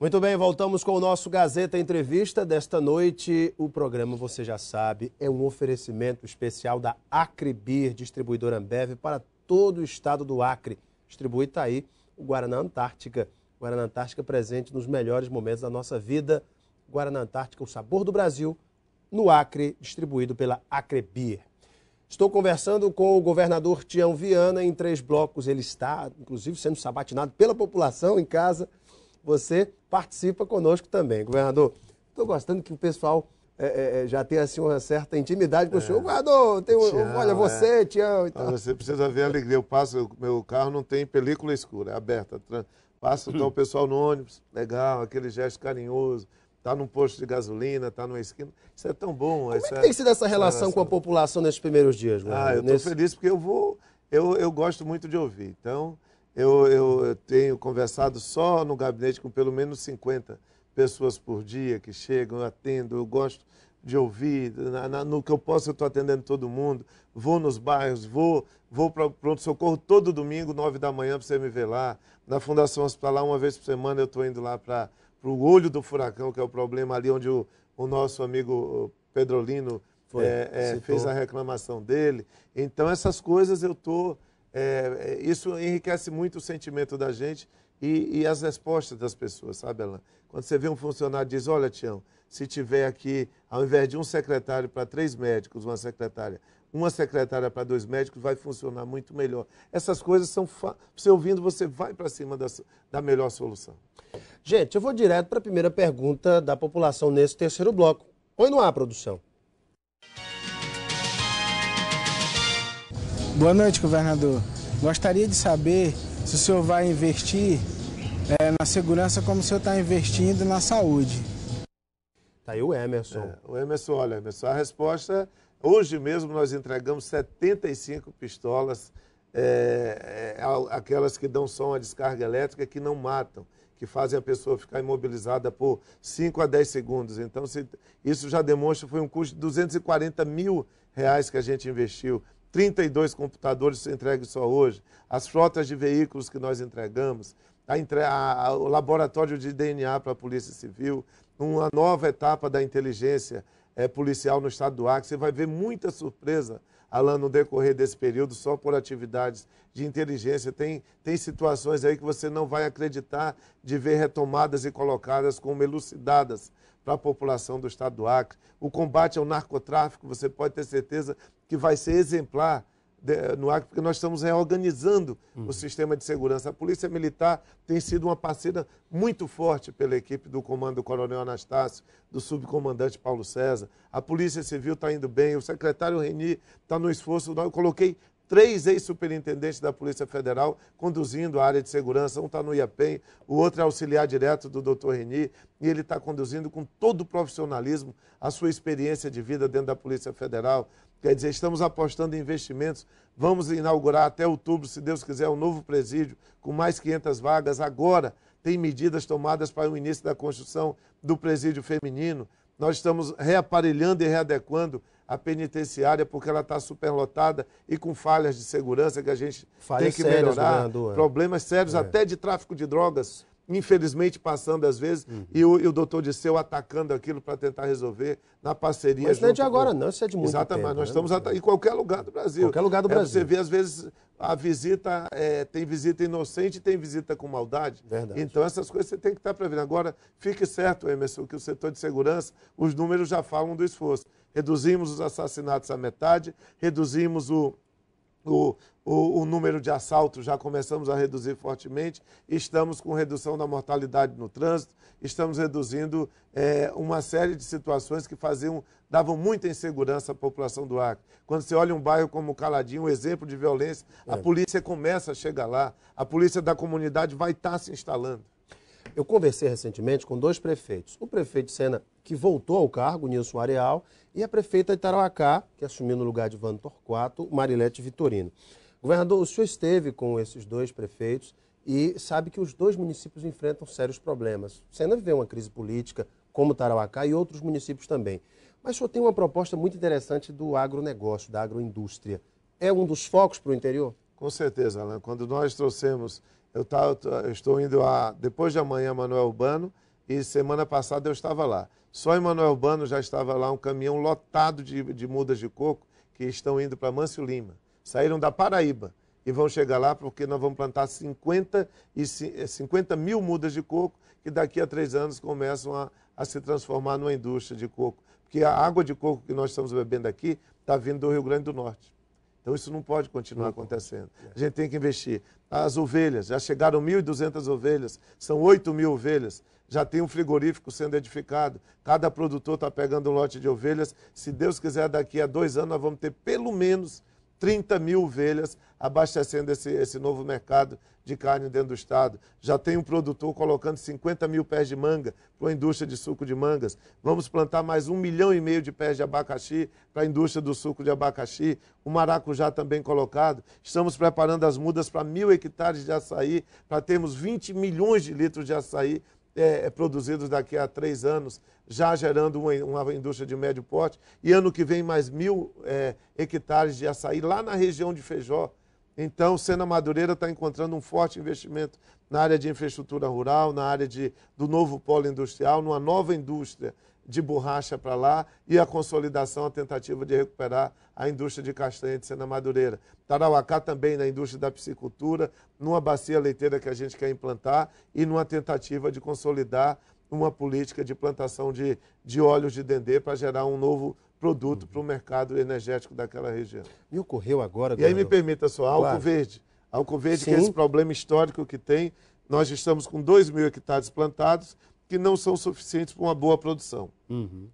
Muito bem, voltamos com o nosso Gazeta Entrevista. Desta noite, o programa, você já sabe, é um oferecimento especial da Acribir, distribuidora Ambev, para todo o estado do Acre. Distribui tá aí o Guaraná Antártica. Guaraná Antártica presente nos melhores momentos da nossa vida. Guaraná Antártica, o sabor do Brasil, no Acre, distribuído pela Acrebir. Estou conversando com o governador Tião Viana em três blocos. Ele está, inclusive, sendo sabatinado pela população em casa você participa conosco também. Governador, estou gostando que o pessoal é, é, é, já tenha assim uma certa intimidade com o é. senhor. Governador, tem um, tião, olha você, é. Tião Você precisa ver a alegria. Eu passo, meu carro não tem película escura, é aberta. Passa então, o pessoal no ônibus, legal, aquele gesto carinhoso. Está num posto de gasolina, está numa esquina. Isso é tão bom. Como é que tem sido essa relação essa... com a população nesses primeiros dias? governador? Ah, eu estou Nesse... feliz porque eu vou... Eu, eu gosto muito de ouvir, então... Eu, eu, eu, tenho conversado só no gabinete com pelo menos 50 pessoas por dia que chegam, eu atendo, eu gosto de ouvir, na, na, no que eu posso eu estou atendendo todo mundo, vou nos bairros, vou, vou para pronto-socorro todo domingo, 9 da manhã, para você me ver lá. Na Fundação Hospitalar, uma vez por semana, eu estou indo lá para o olho do furacão, que é o problema ali onde o, o nosso amigo Pedrolino Foi, é, é, fez a reclamação dele. Então, essas coisas eu estou... Tô é, é, isso enriquece muito o sentimento da gente e, e, as respostas das pessoas, sabe, Alain? Quando você vê um funcionário diz, olha, Tião, se tiver aqui, ao invés de um secretário para três médicos, uma secretária, uma secretária para dois médicos, vai funcionar muito melhor. Essas coisas são. Você ouvindo, você vai para cima da, da melhor solução. Gente, eu vou direto para a primeira pergunta da população nesse terceiro bloco. Põe no ar, produção. Boa noite, governador. Gostaria de saber se o senhor vai investir é, na segurança como o senhor está investindo na saúde. Tá aí o Emerson. É, o Emerson, olha, Emerson, a resposta, hoje mesmo nós entregamos 75 pistolas, é, é aquelas que dão som à descarga elétrica, que não matam que fazem a pessoa ficar imobilizada por 5 a 10 segundos. Então, se, isso já demonstra que foi um custo de 240 mil reais que a gente investiu. 32 computadores entregues só hoje, as frotas de veículos que nós entregamos, a, a, a, o laboratório de DNA para a Polícia Civil, uma nova etapa da inteligência é, policial no estado do Acre. Você vai ver muita surpresa, Alain, no decorrer desse período, só por atividades de inteligência. Tem, tem situações aí que você não vai acreditar de ver retomadas e colocadas como elucidadas para a população do estado do Acre. O combate ao narcotráfico, você pode ter certeza que vai ser exemplar no Acre, porque nós estamos reorganizando uhum. o sistema de segurança. A Polícia Militar tem sido uma parceira muito forte pela equipe do comando do Coronel Anastácio, do subcomandante Paulo César. A Polícia Civil está indo bem, o secretário Reni está no esforço. Eu coloquei três ex-superintendentes da Polícia Federal conduzindo a área de segurança. Um está no IAPEM, o outro é auxiliar direto do Dr. Reni, e ele está conduzindo com todo o profissionalismo a sua experiência de vida dentro da Polícia Federal. Quer dizer, estamos apostando em investimentos. Vamos inaugurar até outubro, se Deus quiser, um novo presídio com mais 500 vagas. Agora tem medidas tomadas para o início da construção do presídio feminino. Nós estamos reaparelhando e readequando a penitenciária porque ela está superlotada e com falhas de segurança que a gente falhas tem que melhorar. Sérias, né, problemas sérios é. até de tráfico de drogas infelizmente passando às vezes, uhum. e, o, e o doutor Disseu atacando aquilo para tentar resolver na parceria. Mas não é de agora, com... não, isso é de muito Exatamente, tempo, nós né? estamos em qualquer lugar do Brasil. Qualquer lugar do é, Brasil. você vê, às vezes, a visita, é, tem visita inocente e tem visita com maldade. Verdade. Então, essas coisas você tem que estar tá prevendo. Agora, fique certo, Emerson, que o setor de segurança, os números já falam do esforço. Reduzimos os assassinatos à metade, reduzimos o, o, o, o, número de assaltos já começamos a reduzir fortemente, estamos com redução da mortalidade no trânsito, estamos reduzindo é, uma série de situações que faziam, davam muita insegurança à população do Acre. Quando você olha um bairro como Caladinho, um exemplo de violência, é. a polícia começa a chegar lá, a polícia da comunidade vai estar tá se instalando. Eu conversei recentemente com dois prefeitos. O prefeito de Sena, que voltou ao cargo, Nilson Areal, e a prefeita de Tarauacá, que assumiu no lugar de Van Torquato, Marilete Vitorino. Governador, o senhor esteve com esses dois prefeitos e sabe que os dois municípios enfrentam sérios problemas. Sena viveu uma crise política, como Tarauacá e outros municípios também. Mas o senhor tem uma proposta muito interessante do agronegócio, da agroindústria. É um dos focos para o interior? Com certeza, Alan. Quando nós trouxemos eu, tá, eu estou indo a, depois de amanhã, a Manuel Urbano, e semana passada eu estava lá. Só em Manuel Urbano já estava lá um caminhão lotado de, de mudas de coco que estão indo para Mâncio Lima. Saíram da Paraíba e vão chegar lá porque nós vamos plantar 50, e, 50 eh, mil mudas de coco que daqui a três anos começam a, a se transformar numa indústria de coco. Porque a água de coco que nós estamos bebendo aqui está vindo do Rio Grande do Norte. Então isso não pode continuar acontecendo. É. A gente tem que investir. As ovelhas, já chegaram 1.200 ovelhas, são 8 mil ovelhas. Já tem um frigorífico sendo edificado. Cada produtor está pegando um lote de ovelhas. Se Deus quiser, daqui a dois anos nós vamos ter pelo menos 30 mil ovelhas abastecendo esse, esse novo mercado de carne dentro do estado. Já tem um produtor colocando 50 mil pés de manga para a indústria de suco de mangas. Vamos plantar mais um milhão e meio de pés de abacaxi para a indústria do suco de abacaxi. O maracujá também colocado. Estamos preparando as mudas para mil hectares de açaí, para termos 20 milhões de litros de açaí é, é, produzidos daqui a três anos, já gerando uma, uma, indústria de médio porte, e ano que vem mais mil é, hectares de açaí lá na região de Feijó. Então, Sena Madureira está encontrando um forte investimento na área de infraestrutura rural, na área de, do novo polo industrial, numa nova indústria de borracha para lá e a consolidação, a tentativa de recuperar a indústria de castanha de cena madureira. Tarauacá também na indústria da piscicultura, numa bacia leiteira que a gente quer implantar e numa tentativa de consolidar uma política de plantação de, de óleos de dendê para gerar um novo produto uhum. para o mercado energético daquela região. Me ocorreu agora... E aí me permita só, álcool claro. Verde. álcool Verde, Sim. que é esse problema histórico que tem, nós estamos com 2 mil hectares plantados, que não são suficientes para uma boa produção. Uhum.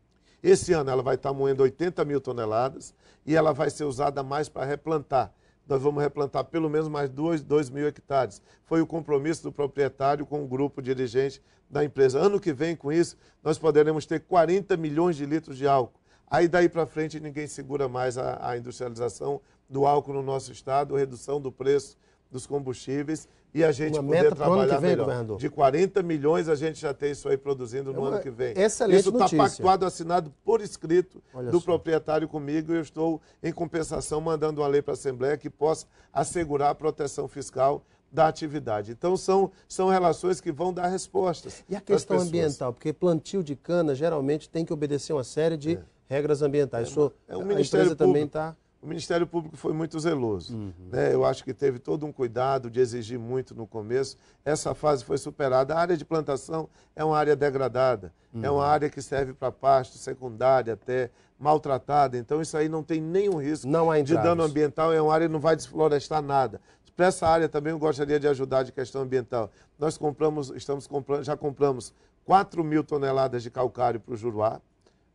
Esse ano ela vai estar tá moendo 80 mil toneladas e ela vai ser usada mais para replantar. Nós vamos replantar pelo menos mais 2, 2 mil hectares. Foi o compromisso do proprietário com o grupo dirigente da empresa. Ano que vem, com isso, nós poderemos ter 40 milhões de litros de álcool. Aí daí para frente ninguém segura mais a, a industrialização do álcool no nosso estado, redução do preço dos combustíveis e a gente uma poder trabalhar vem, melhor. Governador. De 40 milhões a gente já tem isso aí produzindo no é ano que vem. Excelente isso está pactuado, assinado por escrito Olha do só. proprietário comigo e eu estou, em compensação, mandando uma lei para a Assembleia que possa assegurar a proteção fiscal da atividade. Então são, são relações que vão dar respostas. E a questão ambiental, porque plantio de cana geralmente tem que obedecer uma série de é. regras ambientais. É, empresa é um Ministério Público. também está o Ministério Público foi muito zeloso. Uhum. Né? Eu acho que teve todo um cuidado de exigir muito no começo. Essa fase foi superada. A área de plantação é uma área degradada, uhum. é uma uhum. área que serve para pasto, secundária até, maltratada. Então, isso aí não tem nenhum risco de dano ambiental. É uma área que não vai desflorestar nada para essa área também eu gostaria de ajudar de questão ambiental. Nós compramos, estamos comprando, já compramos 4 mil toneladas de calcário para o Juruá.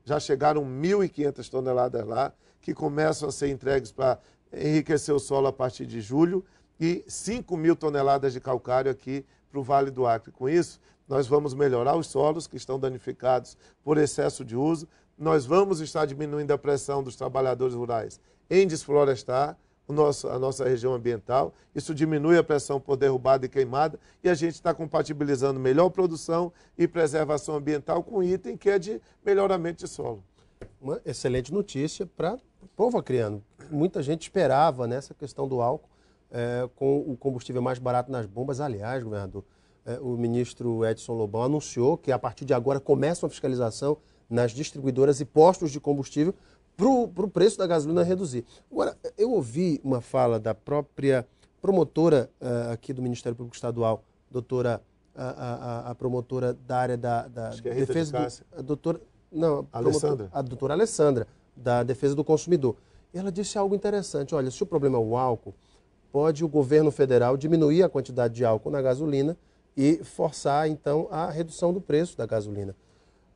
Já chegaram 1.500 toneladas lá, que começam a ser entregues para enriquecer o solo a partir de julho, e 5 mil toneladas de calcário aqui para o Vale do Acre. Com isso, nós vamos melhorar os solos que estão danificados por excesso de uso, nós vamos estar diminuindo a pressão dos trabalhadores rurais em desflorestar nosso, a nossa região ambiental, isso diminui a pressão por derrubada e queimada, e a gente está compatibilizando melhor produção e preservação ambiental com item que é de melhoramento de solo. Uma excelente notícia para o povo acriano. Muita gente esperava nessa né, questão do álcool é, com o combustível mais barato nas bombas. Aliás, governador, é, o ministro Edson Lobão anunciou que a partir de agora começa uma fiscalização nas distribuidoras e postos de combustível para o preço da gasolina reduzir. Agora, eu ouvi uma fala da própria promotora uh, aqui do Ministério Público Estadual, doutora, a, a, a promotora da área da, da é defesa a doutora, não, a Alessandra. a doutora Alessandra, da defesa do consumidor. E ela disse algo interessante, olha, se o problema é o álcool, pode o governo federal diminuir a quantidade de álcool na gasolina e forçar, então, a redução do preço da gasolina.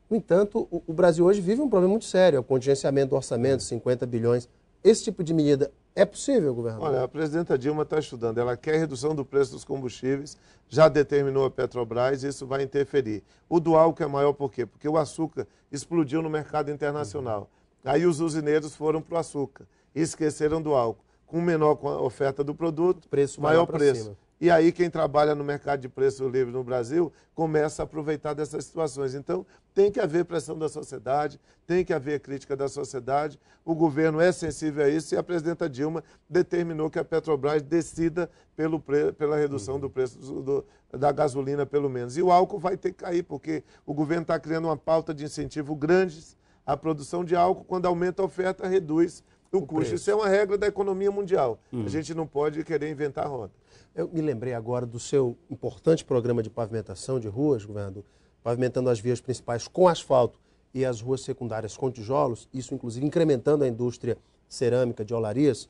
No entanto, o, Brasil hoje vive um problema muito sério, o contingenciamento do orçamento, 50 bilhões. Esse tipo de medida é possível, governador? Olha, a presidenta Dilma está estudando. Ela quer redução do preço dos combustíveis, já determinou a Petrobras, isso vai interferir. O do álcool é maior por quê? Porque o açúcar explodiu no mercado internacional. Uhum. Aí os usineiros foram para o açúcar e esqueceram do álcool. Com menor oferta do produto, preço maior, maior preço. Cima. E aí quem trabalha no mercado de preço livre no Brasil começa a aproveitar dessas situações. Então, tem que haver pressão da sociedade, tem que haver crítica da sociedade. O governo é sensível a isso e a presidenta Dilma determinou que a Petrobras decida pelo pre... pela redução do preço do... da gasolina, pelo menos. E o álcool vai ter que cair, porque o governo está criando uma pauta de incentivo grandes à produção de álcool. Quando aumenta a oferta, reduz o, o custo. Preço. Isso é uma regra da economia mundial. Hum. A uhum. gente não pode querer inventar roda. Eu me lembrei agora do seu importante programa de pavimentação de ruas, governador, pavimentando as vias principais com asfalto e as ruas secundárias com tijolos, isso inclusive incrementando a indústria cerâmica de olarias.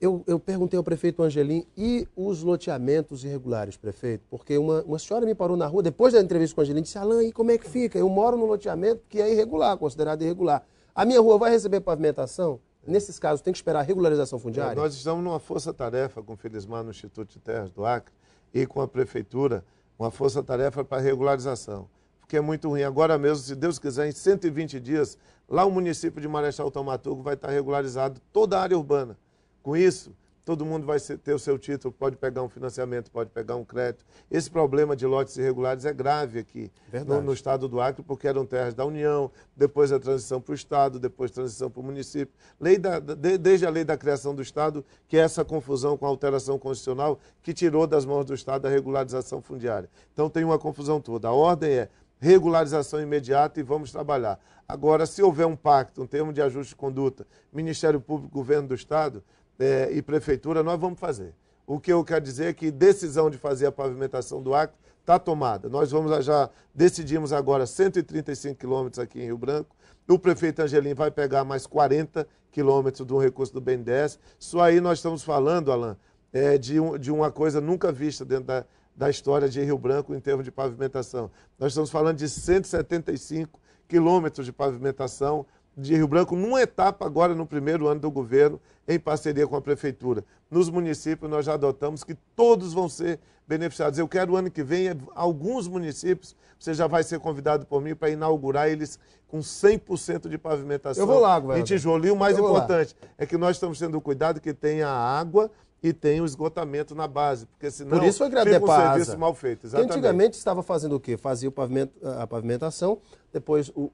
Eu, eu, perguntei ao prefeito Angelim e os loteamentos irregulares, prefeito, porque uma, uma senhora me parou na rua depois da entrevista com o Angelim e disse: Alain, e como é que fica? Eu moro num loteamento que é irregular, considerado irregular. A minha rua vai receber pavimentação? nesses casos, tem que esperar a regularização fundiária? É, nós estamos numa força-tarefa com o Felizmar no Instituto de Terras do Acre e com a Prefeitura, uma força-tarefa para regularização. Porque é muito ruim. Agora mesmo, se Deus quiser, em 120 dias, lá o município de Marechal Tomatugo vai estar regularizado toda a área urbana. Com isso, todo mundo vai ter o seu título, pode pegar um financiamento, pode pegar um crédito. Esse problema de lotes irregulares é grave aqui no, no, estado do Acre, porque eram terras da União, depois a transição para o Estado, depois a transição para o município. Lei da, de, desde a lei da criação do Estado, que é essa confusão com a alteração constitucional que tirou das mãos do Estado a regularização fundiária. Então tem uma confusão toda. A ordem é regularização imediata e vamos trabalhar. Agora, se houver um pacto, um termo de ajuste de conduta, Ministério Público, Governo do Estado, é, e prefeitura, nós vamos fazer. O que eu quero dizer é que decisão de fazer a pavimentação do Acre está tomada. Nós vamos já decidimos agora 135 quilômetros aqui em Rio Branco. O prefeito Angelim vai pegar mais 40 quilômetros de um recurso do BNDES. Isso aí nós estamos falando, Alain, é, de, um, de uma coisa nunca vista dentro da, da história de Rio Branco em termos de pavimentação. Nós estamos falando de 175 quilômetros de pavimentação de Rio Branco numa etapa agora no primeiro ano do governo, em parceria com a prefeitura. Nos municípios nós já adotamos que todos vão ser beneficiados. Eu quero ano que vem é, alguns municípios, você já vai ser convidado por mim para inaugurar eles com 100% de pavimentação. Eu vou lá, governador. Em E o mais importante lá. é que nós estamos tendo cuidado que tenha água e tenha o esgotamento na base, porque senão Por isso fica um serviço mal feito. Exatamente. Antigamente estava fazendo o quê? Fazia pavimento, a pavimentação, depois o, o,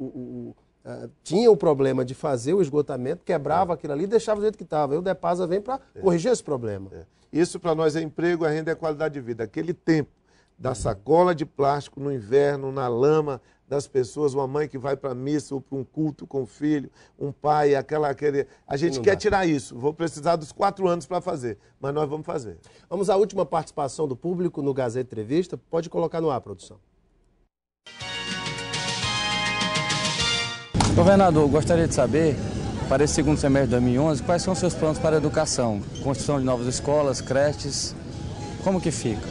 o Uh, tinha o problema de fazer o esgotamento, quebrava é. aquilo ali e deixava do jeito que estava. E o Depasa vem para é. corrigir esse problema. É. Isso para nós é emprego, a renda é qualidade de vida. Aquele tempo da uhum. sacola de plástico no inverno, na lama das pessoas, uma mãe que vai para a missa ou para um culto com o filho, um pai, aquela. Aquele... A gente Não quer dá. tirar isso. Vou precisar dos quatro anos para fazer, mas nós vamos fazer. Vamos à última participação do público no Gazeta Entrevista. Pode colocar no ar, produção. Governador, gostaria de saber, para esse segundo semestre de 2011, quais são os seus planos para a educação? Construção de novas escolas, creches, como que fica?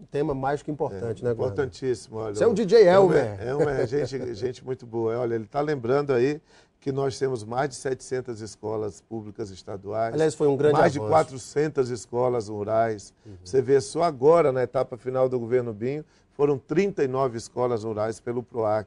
Um tema mais que importante, é, né, Importantíssimo. Olha, Você é um DJ Elmer. É Elmer é, é, é gente, gente muito boa. Olha, ele está lembrando aí que nós temos mais de 700 escolas públicas estaduais. Aliás, foi um grande Mais avanço. de 400 escolas rurais. Uhum. Você vê, só agora, na etapa final do governo Binho, foram 39 escolas rurais pelo PROAC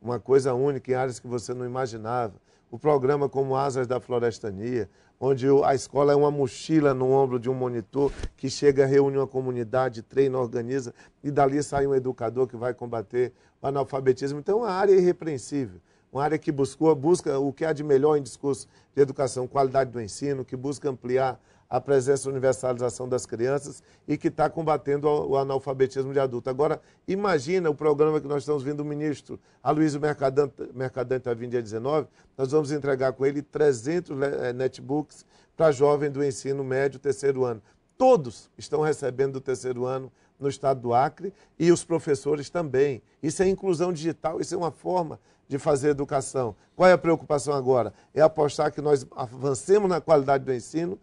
uma coisa única em áreas que você não imaginava. O programa como Asas da Florestania, onde a escola é uma mochila no ombro de um monitor que chega, reúne uma comunidade, treina, organiza, e dali sai um educador que vai combater o analfabetismo. Então, é uma área irrepreensível uma área que buscou, busca o que há de melhor em discurso de educação, qualidade do ensino, que busca ampliar a presença da universalização das crianças e que está combatendo o analfabetismo de adulto. Agora, imagina o programa que nós estamos vindo o ministro Aloysio Mercadante, Mercadante a tá vir dia 19, nós vamos entregar com ele 300 né, eh, netbooks para jovem do ensino médio, terceiro ano. Todos estão recebendo do terceiro ano no estado do Acre e os professores também. Isso é inclusão digital, isso é uma forma de fazer educação. Qual é a preocupação agora? É apostar que nós avancemos na qualidade do ensino,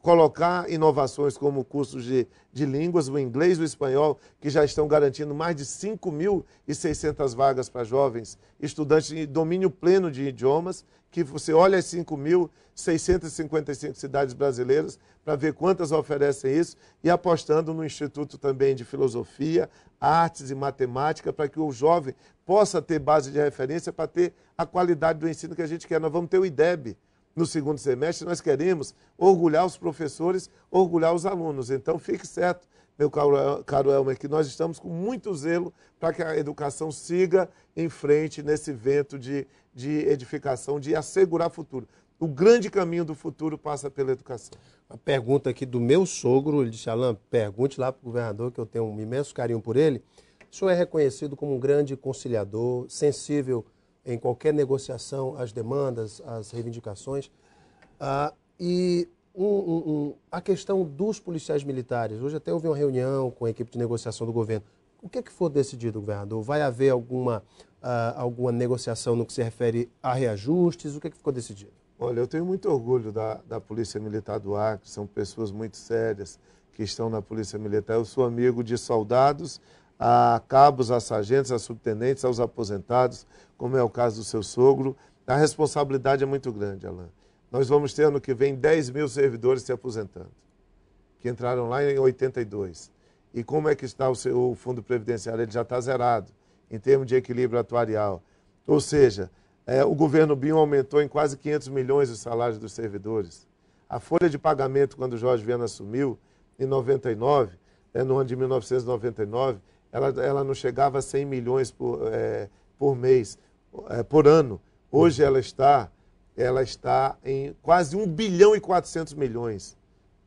colocar inovações como cursos de, de línguas, o inglês e o espanhol, que já estão garantindo mais de 5.600 vagas para jovens, estudantes em domínio pleno de idiomas, que você olha as 5.655 cidades brasileiras para ver quantas oferecem isso, e apostando no Instituto também de Filosofia, Artes e Matemática, para que o jovem possa ter base de referência para ter a qualidade do ensino que a gente quer. Nós vamos ter o IDEB, no segundo semestre, nós queremos orgulhar os professores, orgulhar os alunos. Então, fique certo, meu caro, caro Elmer, que nós estamos com muito zelo para que a educação siga em frente nesse vento de, de edificação, de assegurar futuro. O grande caminho do futuro passa pela educação. Uma pergunta aqui do meu sogro, ele disse, Alain, pergunte lá para o governador, que eu tenho um imenso carinho por ele. O senhor é reconhecido como um grande conciliador, sensível em qualquer negociação as demandas, as reivindicações. Ah, e um, um, um, a questão dos policiais militares. Hoje até houve uma reunião com a equipe de negociação do governo. O que é que decidido, governador? Vai haver alguma, ah, alguma negociação no que se refere a reajustes? O que é que ficou decidido? Olha, eu tenho muito orgulho da, da Polícia Militar do Acre, são pessoas muito sérias que estão na Polícia Militar. Eu sou amigo de soldados, a cabos, a sargentos, a subtenentes, aos aposentados, como é o caso do seu sogro. A responsabilidade é muito grande, Alain. Nós vamos ter ano que vem 10 mil servidores se aposentando, que entraram lá em 82. E como é que está o, seu, fundo previdenciário? Ele já está zerado em termos de equilíbrio atuarial. Ou seja, é, o governo Binho aumentou em quase 500 milhões os salários dos servidores. A folha de pagamento, quando Jorge Viana assumiu, em 99, é, né, no ano de 1999, ela, ela não chegava a 100 milhões por, é, por mês, é, por ano. Hoje ela está, ela está em quase 1 bilhão e 400 milhões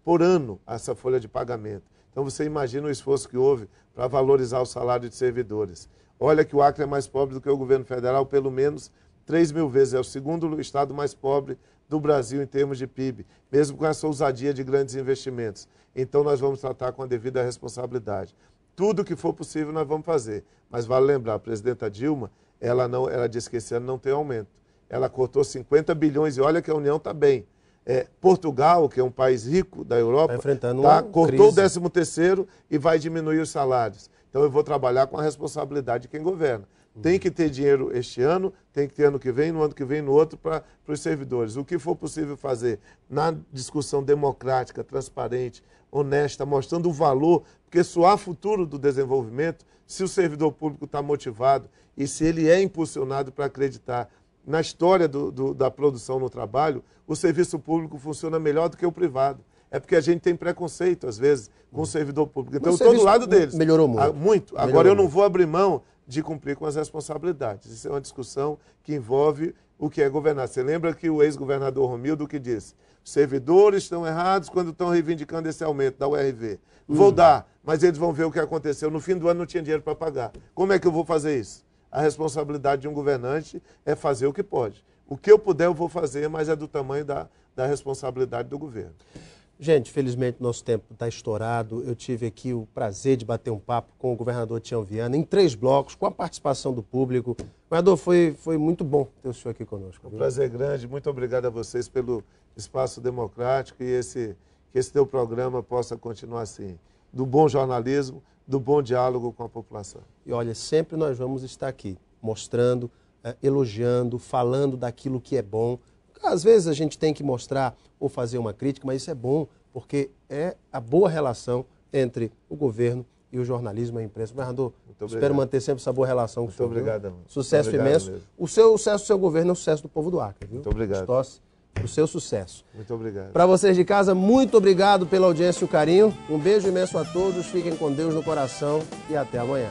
por ano, essa folha de pagamento. Então você imagina o esforço que houve para valorizar o salário de servidores. Olha que o Acre é mais pobre do que o governo federal, pelo menos 3 mil vezes. É o segundo estado mais pobre do Brasil em termos de PIB, mesmo com essa ousadia de grandes investimentos. Então nós vamos tratar com a devida responsabilidade. Tudo que for possível nós vamos fazer. Mas vale lembrar, a presidenta Dilma, ela, não, ela disse que esse ano não tem aumento. Ela cortou 50 bilhões e olha que a União está bem. É, Portugal, que é um país rico da Europa, tá enfrentando tá, cortou crise. o 13 e vai diminuir os salários. Então eu vou trabalhar com a responsabilidade de quem governa. Tem que ter dinheiro este ano, tem que ter ano que vem, no ano que vem, no outro, para os servidores. O que for possível fazer na discussão democrática, transparente, honesta, mostrando o valor, porque isso há futuro do desenvolvimento se o servidor público está motivado e se ele é impulsionado para acreditar na história do, do, da produção no trabalho, o serviço público funciona melhor do que o privado. É porque a gente tem preconceito, às vezes, com o servidor público. Então, todo estou do lado deles. Melhorou ah, muito. Melhorou Agora, eu não vou abrir mão de cumprir com as responsabilidades. Isso é uma discussão que envolve o que é governar. Você lembra que o ex-governador Romildo que disse? Servidores estão errados quando estão reivindicando esse aumento da URV. Hum. Vou dar, mas eles vão ver o que aconteceu. No fim do ano não tinha dinheiro para pagar. Como é que eu vou fazer isso? A responsabilidade de um governante é fazer o que pode. O que eu puder, eu vou fazer, mas é do tamanho da, da responsabilidade do governo. Gente, felizmente nosso tempo está estourado. Eu tive aqui o prazer de bater um papo com o governador Tião Viana em três blocos, com a participação do público. Governador, foi, foi muito bom ter o senhor aqui conosco. Um prazer grande. Muito obrigado a vocês pelo espaço democrático e esse, que esse teu programa possa continuar assim. Do bom jornalismo, do bom diálogo com a população. E olha, sempre nós vamos estar aqui mostrando, eh, elogiando, falando daquilo que é bom às vezes a gente tem que mostrar ou fazer uma crítica, mas isso é bom, porque é a boa relação entre o governo e o jornalismo e a imprensa. Governador, espero manter sempre essa boa relação com Muito o senhor. Obrigado, Sucesso obrigado imenso. Mesmo. O seu sucesso do seu governo é o sucesso do povo do Acre, viu? Muito obrigado. Tosse o seu sucesso. Muito obrigado. Para vocês de casa, muito obrigado pela audiência e o carinho. Um beijo imenso a todos, fiquem com Deus no coração e até amanhã.